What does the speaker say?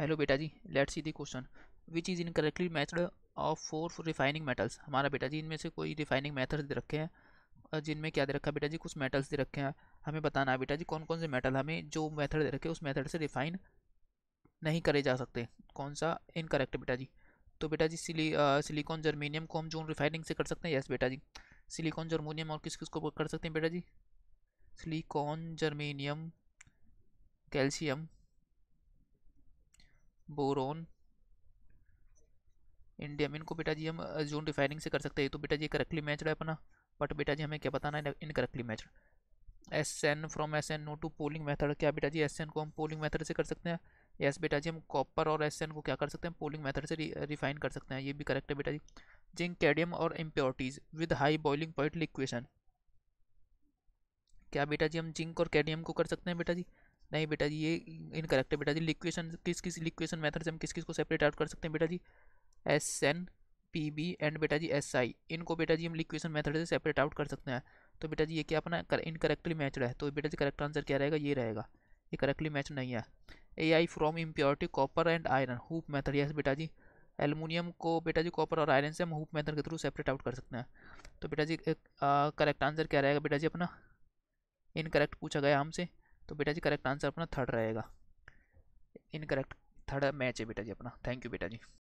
hello बेटा जी let's see the question which is incorrectly method of for refining metals हमारा बेटा जी इनमें से कोई रिफाइनिंग मैथड दे रखे हैं जिनमें क्या दे रखा है बेटा जी कुछ मेटल्स दे रखे हैं हमें बताना है बेटा जी कौन कौन से मेटल हमें जो मेथड दे रखे उस मेथड से रिफाइन नहीं करे जा सकते कौन सा इनकरेक्ट बेटा जी तो बेटा जी सिली सिलिकॉन जर्मीनियम को हम जो रिफाइनिंग से कर सकते हैं यस बेटा जी सिलिकॉन जर्मोनियम और किस किस को कर सकते हैं बेटा जी silicon germanium calcium boron indium इनको बेटा जी हम जोन रिफाइनिंग से कर सकते हैं तो बेटा जी करेक्टली मैचड है अपना बट बेटा जी हमें क्या बताना है incorrectly match S N from S N no to poling method क्या बेटा जी एस एन को हम पोलिंग मेथड से कर सकते हैं यस बेटा जी हम कॉपर और एस एन को क्या कर सकते हैं पोलिंग मेथड से रिफाइन कर सकते हैं ये भी करेक्ट है बेटा जी जिंक कैडियम और impurities with high boiling point liquation क्या बेटा जी हम जिंक और कैडियम को कर सकते हैं बेटा जी नहीं बेटा जी ये इनकरेक्ट है बेटा जी लिक्वेशन किस किस लिक्वेशन मेथड से हम किस किस को सेपरेट आउट कर सकते हैं बेटा जी S N P B and बेटा जी एस आई इनको बेटा जी हम लिक्वेशन मेथड से सेपरेट आउट कर सकते हैं तो बेटा जी ये क्या अपना इनकरेक्टली मैच है तो बेटा जी करेक्ट आंसर क्या रहेगा ये रहेगा ये करेक्टली मैच नहीं है A I from impurity copper and iron Hoopes method yes बेटा जी एलुमिनियम को बेटा जी कॉपर और आयरन से हम हुप मैथड के थ्रू सेपरेट आउट कर सकते हैं तो बेटा जी करेक्ट आंसर क्या रहेगा बेटा जी अपना इनकरेक्ट पूछा गया हमसे तो बेटा जी करेक्ट आंसर अपना थर्ड रहेगा इनकरेक्ट थर्ड मैच है बेटा जी अपना थैंक यू बेटा जी